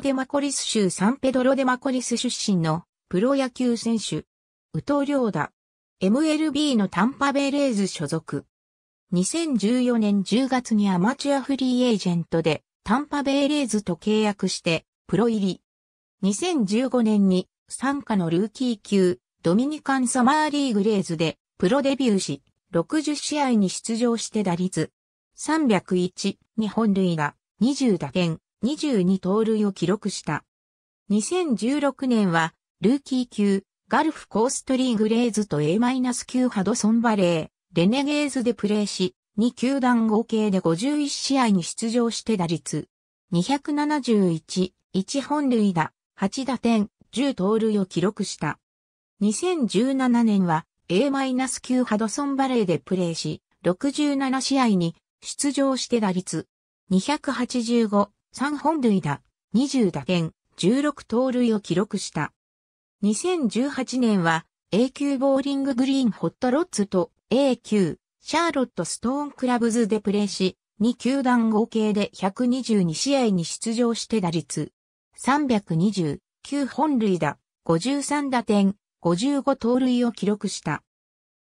デマコリス州サンペドロデマコリス出身のプロ野球選手。宇藤良だ。MLB のタンパベイレーズ所属。2014年10月にアマチュアフリーエージェントでタンパベイレーズと契約してプロ入り。2015年に参加のルーキー級ドミニカンサマーリーグレーズでプロデビューし60試合に出場して打率301、日本塁打、20打点、22盗塁を記録した。2016年は、ルーキー級、ガルフコーストリーグレーズと A-9 ハドソンバレー、レネゲーズでプレーし、2球団合計で51試合に出場して打率、271、1本塁打、8打点、10盗塁を記録した。2017年は A-9 ハドソンバレーでプレーし、67試合に出場して打率、285、3本塁打、20打点、16盗塁を記録した。2018年は A 級ボーリンググリーンホットロッツと A 級シャーロットストーンクラブズでプレーし、2球団合計で122試合に出場して打率329本塁打、53打点、55盗塁を記録した。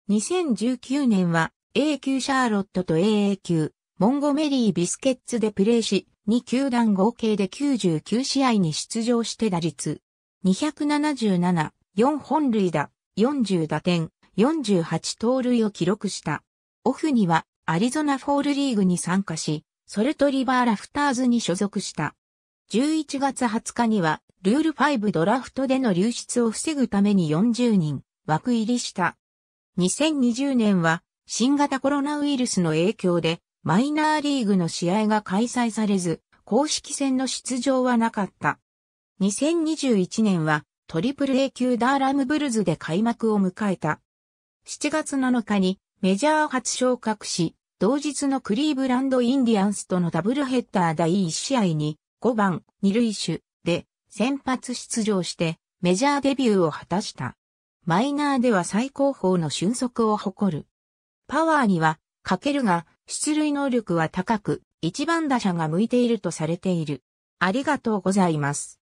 2019年は A 級シャーロットと AA 級モンゴメリービスケッツでプレーし、2球団合計で99試合に出場して打率277、4本塁打、40打点、48盗塁を記録した。オフにはアリゾナフォールリーグに参加し、ソルトリバーラフターズに所属した。11月20日には、ルール5ドラフトでの流出を防ぐために40人枠入りした。2020年は、新型コロナウイルスの影響でマイナーリーグの試合が開催されず、公式戦の出場はなかった。2021年はトリプル A 級ダーラムブルズで開幕を迎えた。7月7日にメジャー初昇格し、同日のクリーブランドインディアンスとのダブルヘッダー第1試合に5番2塁手で先発出場してメジャーデビューを果たした。マイナーでは最高峰の俊足を誇る。パワーにはかけるが、出塁能力は高く、一番打者が向いているとされている。ありがとうございます。